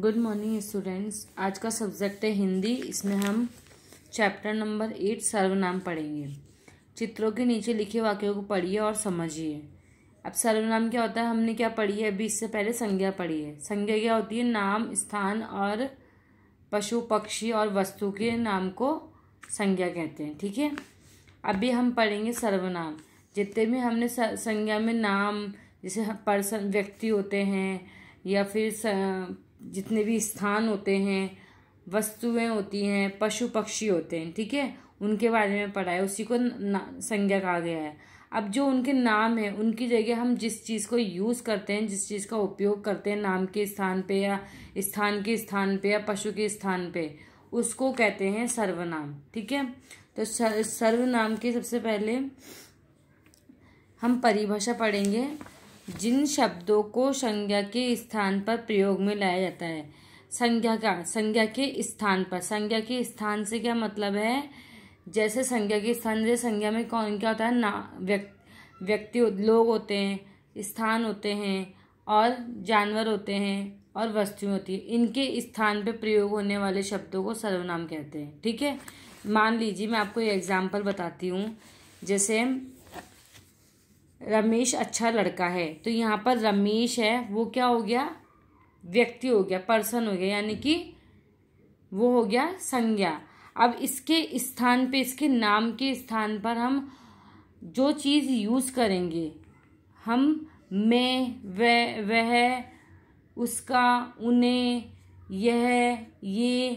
good morning students आज का subject है हिंदी इसमें हम चैप्टर नंबर एट सर्वनाम पढ़ेंगे चित्रों के नीचे लिखे वाक्यों को पढ़िए और समझिए अब सर्वनाम क्या होता है हमने क्या पढ़ी है अभी इससे पहले संज्ञा पढ़ी है संज्ञा क्या होती है नाम स्थान और पशु पक्षी और वस्तु के नाम को संज्ञा कहते हैं ठीक है अभी हम पढ़ेंगे सर्वनाम जितने भी हमने संज्ञा में नाम जैसे पर्सन व्यक्ति होते हैं या फिर जितने भी स्थान होते हैं वस्तुएं होती हैं पशु पक्षी होते हैं ठीक है उनके बारे में पढ़ा है उसी को संज्ञा कहा गया है अब जो उनके नाम है उनकी जगह हम जिस चीज़ को यूज़ करते हैं जिस चीज़ का उपयोग करते हैं नाम के स्थान पे या स्थान के स्थान पे या पशु के स्थान पे उसको कहते हैं सर्वनाम ठीक है तो सर्वनाम के सबसे पहले हम परिभाषा पढ़ेंगे जिन शब्दों को संज्ञा के स्थान पर प्रयोग में लाया जाता है संज्ञा का संज्ञा के स्थान पर संज्ञा के स्थान से क्या मतलब है जैसे संज्ञा के स्थान जैसे संज्ञा में कौन क्या होता है ना व्यक्ति व्यक्ति लोग होते हैं स्थान होते हैं और जानवर होते हैं और वस्तुएं होती हैं इनके स्थान पर प्रयोग होने वाले शब्दों को सर्वनाम कहते हैं ठीक है मान लीजिए मैं आपको एग्जाम्पल बताती हूँ जैसे रमेश अच्छा लड़का है तो यहाँ पर रमेश है वो क्या हो गया व्यक्ति हो गया पर्सन हो गया यानी कि वो हो गया संज्ञा अब इसके स्थान पे इसके नाम के स्थान पर हम जो चीज़ यूज़ करेंगे हम मैं वह वह उसका उन्हें यह ये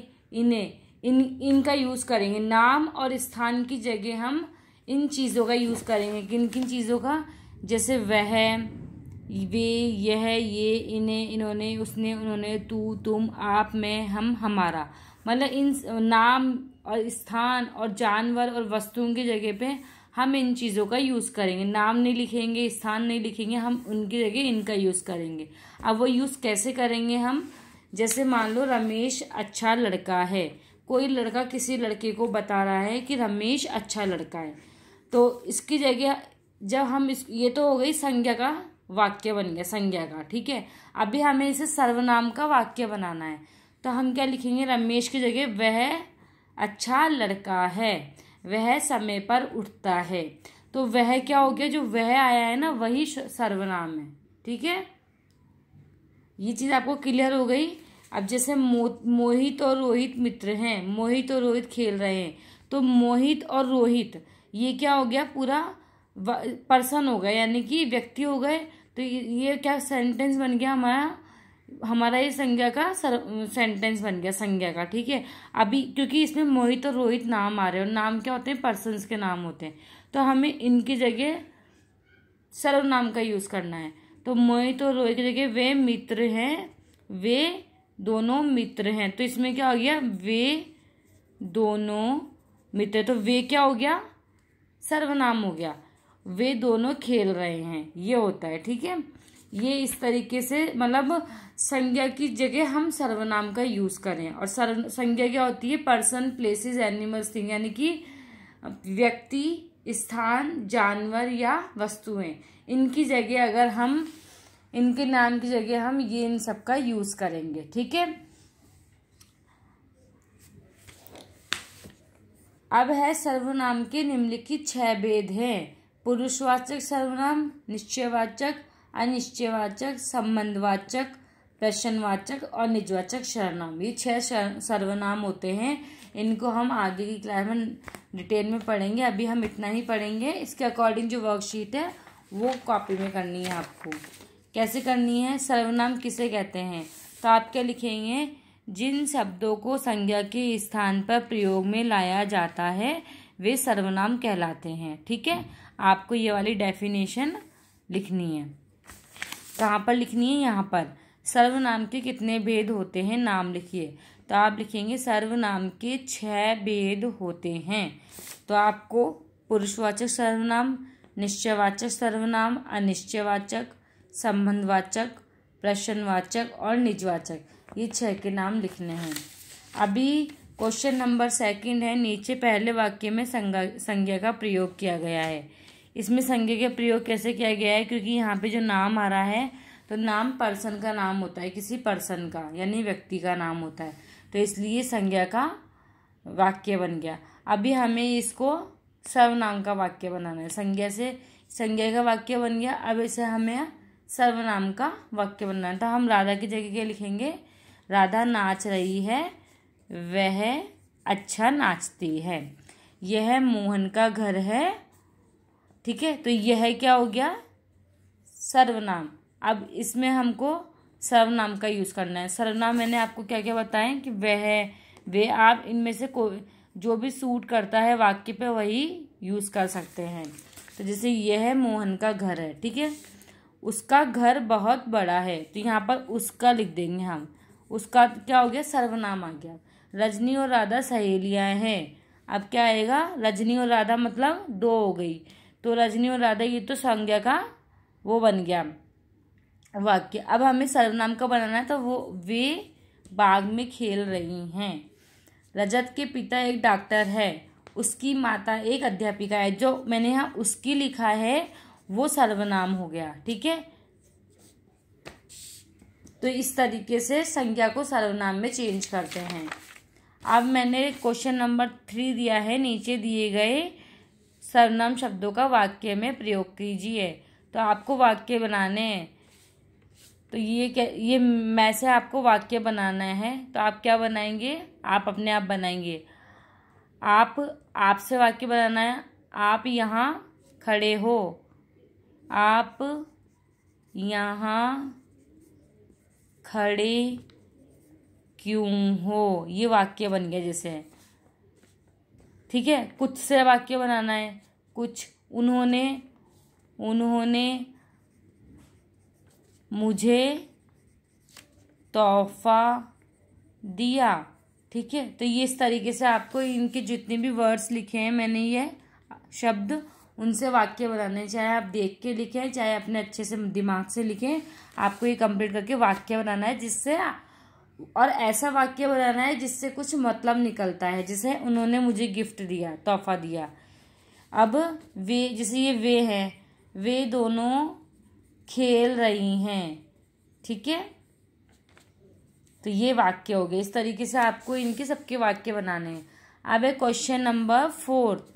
इन्हें इन इनका यूज़ करेंगे नाम और स्थान की जगह हम इन चीज़ों का यूज़ करेंगे किन किन चीज़ों का जैसे वह वे यह ये इन्हें इन्होंने उसने उन्होंने तू तुम आप मैं हम हमारा मतलब इन नाम और स्थान और जानवर और वस्तुओं की जगह पे हम इन चीज़ों का यूज़ करेंगे नाम नहीं लिखेंगे स्थान नहीं लिखेंगे हम उनकी जगह इनका यूज़ करेंगे अब वो यूज़ कैसे करेंगे हम जैसे मान लो रमेश अच्छा लड़का है कोई लड़का किसी लड़के को बता रहा है कि रमेश अच्छा लड़का है तो इसकी जगह जब हम इस ये तो हो गई संज्ञा का वाक्य बन गया संज्ञा का ठीक है अभी हमें इसे सर्वनाम का वाक्य बनाना है तो हम क्या लिखेंगे रमेश की जगह वह अच्छा लड़का है वह समय पर उठता है तो वह क्या हो गया जो वह आया है ना वही सर्वनाम है ठीक है ये चीज़ आपको क्लियर हो गई अब जैसे मो, मोहित और रोहित मित्र हैं मोहित और रोहित खेल रहे हैं तो मोहित और रोहित ये क्या हो गया पूरा पर्सन हो गया यानी कि व्यक्ति हो गए तो ये क्या सेंटेंस बन गया हमारा हमारा ये संज्ञा का सर, सेंटेंस बन गया संज्ञा का ठीक है अभी क्योंकि इसमें मोहित और रोहित नाम आ रहे हैं और नाम क्या होते हैं पर्सनस के नाम होते हैं तो हमें इनकी जगह सर्वनाम का यूज़ करना है तो मोहित और रोहित की जगह वे मित्र हैं वे दोनों मित्र हैं तो इसमें क्या हो गया वे दोनों मित्र तो वे क्या हो गया सर्वनाम हो गया वे दोनों खेल रहे हैं ये होता है ठीक है ये इस तरीके से मतलब संज्ञा की जगह हम सर्वनाम का यूज करें और सर्व संज्ञा क्या होती है पर्सन प्लेसेस एनिमल्स थिंग यानी कि व्यक्ति स्थान जानवर या वस्तुएं इनकी जगह अगर हम इनके नाम की जगह हम ये इन सब का यूज़ करेंगे ठीक है अब है सर्वनाम के निम्नलिखित छह भेद हैं पुरुषवाचक सर्वनाम निश्चयवाचक अनिश्चयवाचक संबंधवाचक प्रश्नवाचक और निजवाचक सर्वनाम ये छह सर्वनाम होते हैं इनको हम आगे की क्लास में डिटेल में पढ़ेंगे अभी हम इतना ही पढ़ेंगे इसके अकॉर्डिंग जो वर्कशीट है वो कॉपी में करनी है आपको कैसे करनी है सर्वनाम किसे कहते हैं तो आप क्या लिखेंगे जिन शब्दों को संज्ञा के स्थान पर प्रयोग में लाया जाता है वे सर्वनाम कहलाते हैं ठीक है आपको ये वाली डेफिनेशन लिखनी है कहाँ पर लिखनी है यहाँ पर सर्वनाम के कितने भेद होते हैं नाम लिखिए तो आप लिखेंगे सर्वनाम के छह भेद होते हैं तो आपको पुरुषवाचक सर्वनाम निश्चयवाचक सर्वनाम अनिश्चयवाचक संबंधवाचक प्रश्नवाचक और निजवाचक ये छह के नाम लिखने हैं अभी क्वेश्चन नंबर सेकंड है नीचे पहले वाक्य में संज्ञा संज्ञा का प्रयोग किया गया है इसमें संज्ञा का प्रयोग कैसे किया गया है क्योंकि यहाँ पे जो नाम आ रहा है तो नाम पर्सन का नाम होता है किसी पर्सन का यानी व्यक्ति का नाम होता है तो इसलिए संज्ञा का वाक्य बन गया अभी हमें इसको सर्वनाम का वाक्य बनाना है संज्ञा से संज्ञा का वाक्य बन गया अब इसे हमें सर्वनाम का वाक्य बनना है तो हम राधा की जगह क्या लिखेंगे राधा नाच रही है वह अच्छा नाचती है यह मोहन का घर है ठीक है तो यह क्या हो गया सर्वनाम अब इसमें हमको सर्वनाम का यूज़ करना है सर्वनाम मैंने आपको क्या क्या बताएं कि वह वे आप इनमें से कोई जो भी सूट करता है वाक्य पे वही यूज़ कर सकते हैं तो जैसे यह मोहन का घर है ठीक है उसका घर बहुत बड़ा है तो यहाँ पर उसका लिख देंगे हम उसका क्या हो गया सर्वनाम आ गया रजनी और राधा सहेलियाँ हैं अब क्या आएगा रजनी और राधा मतलब दो हो गई तो रजनी और राधा ये तो संज्ञा का वो बन गया वाक्य अब हमें सर्वनाम का बनाना है तो वो वे बाग में खेल रही हैं रजत के पिता एक डॉक्टर है उसकी माता एक अध्यापिका है जो मैंने यहाँ उसकी लिखा है वो सर्वनाम हो गया ठीक है तो इस तरीके से संज्ञा को सर्वनाम में चेंज करते हैं अब मैंने क्वेश्चन नंबर थ्री दिया है नीचे दिए गए सर्वनाम शब्दों का वाक्य में प्रयोग कीजिए तो आपको वाक्य बनाने हैं तो ये क्या ये मैं से आपको वाक्य बनाना है तो आप क्या बनाएंगे आप अपने आप बनाएंगे आप आपसे वाक्य बनाना है आप यहाँ खड़े हो आप यहाँ खड़े क्यों हो ये वाक्य बन गया जैसे ठीक है कुछ से वाक्य बनाना है कुछ उन्होंने उन्होंने मुझे तोहफा दिया ठीक है तो ये इस तरीके से आपको इनके जितने भी वर्ड्स लिखे हैं मैंने ये शब्द उनसे वाक्य बनाने चाहे आप देख के लिखें चाहे अपने अच्छे से दिमाग से लिखें आपको ये कंप्लीट करके वाक्य बनाना है जिससे और ऐसा वाक्य बनाना है जिससे कुछ मतलब निकलता है जिसे उन्होंने मुझे गिफ्ट दिया तोहफा दिया अब वे जैसे ये वे हैं वे दोनों खेल रही हैं ठीक है तो ये वाक्य हो गए इस तरीके से आपको इनके सबके वाक्य बनाने हैं अब है क्वेश्चन नंबर फोर्थ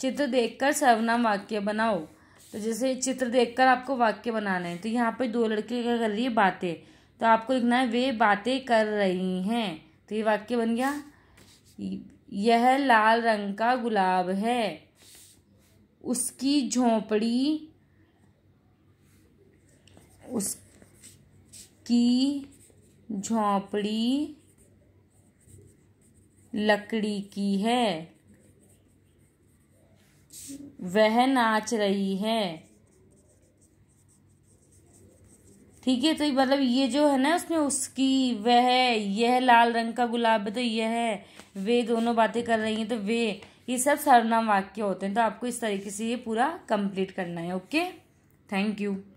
चित्र देखकर सर्वनाम वाक्य बनाओ तो जैसे चित्र देखकर आपको वाक्य बनाना है तो यहाँ पर दो लड़के क्या कर रही है बातें तो आपको लिखना है वे बातें कर रही हैं तो ये वाक्य बन गया यह लाल रंग का गुलाब है उसकी झोंपड़ी उसकी झोंपड़ी लकड़ी की है वह नाच रही है ठीक है तो मतलब ये जो है ना उसमें उसकी वह यह लाल रंग का गुलाब है तो यह वे दोनों बातें कर रही हैं तो वे ये सब सर्वनाम वाक्य होते हैं तो आपको इस तरीके से ये पूरा कंप्लीट करना है ओके थैंक यू